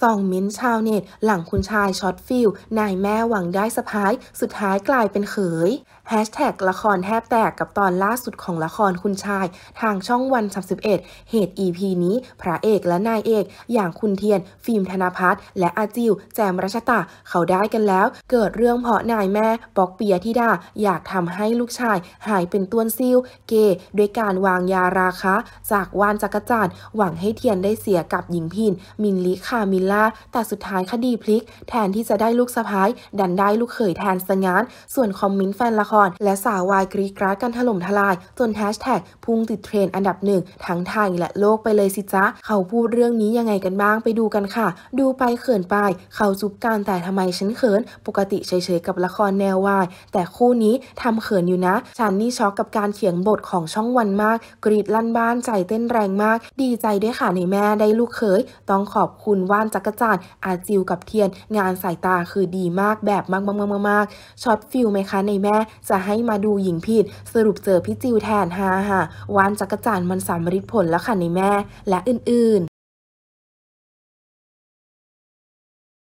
ส่องมิ้นชาวเน็ตหลังคุณชายช็อตฟิลนายแม่หวังได้สะพายสุดท้ายกลายเป็นเขยแฮชแท็กละครแทบแตกกับตอนล่าสุดของละครคุณชาย ทางช่องวันสสามิบเอ็ดเหตุอีพีนี้ พระเอกและนายเอก อย่างคุณเทียน ฟิล์มธนพัฒน์และอาจิวแจมรัชตาเขาได้กันแล้ว เกิดเรื่องเพราะนายแม่ปอกเปียที่ดา อยากทำให้ลูกชาย หายเป็นต้วนซิวเก ด้วยการวางยาราคาจากวานจักรจันทร์หวังให้เทียนได้เสียกับหญิงพินมินลิคามิลล่าแต่สุดท้ายคดีพลิก แทนที่จะได้ลูกสะพ้าย ดันได้ลูกเขยแทนสัญญาณส่วนคอมเมนต์แฟนละคร และสาววายกรีกราดกันถล่มทลายจนแฮชแท็กพุ่งติดเทรนด์อันดับหนึ่งทั้งไทยและโลกไปเลยสิจ๊ะ เขาพูดเรื่องนี้ยังไงกันบ้างไปดูกันค่ะ ดูไปเขินไป เขาซุบการแต่ทำไมฉันเขิน ปกติเฉยๆกับละครแนววายแต่คู่นี้ทำเขินอยู่นะฉันนี่ช็อกกับการเขียนบทของช่องวันมาก กรีดลั่นบ้านใจเต้นแรงมาก ดีใจด้วยค่ะในแม่ได้ลูกเขยต้องขอบคุณว่าามจักรจันอาจิว กับเทียน งานสายตาคือดีมาก แบบมากมากมากมากช็อตฟิลไหมคะในแม่ จะให้มาดูหญิงผิดสรุปเจอพี่จิวแทนฮ่าฮ่าวานจักรจันมันสำมฤทธิ์ผลแล้วค่ะในแม่ และอื่น ๆ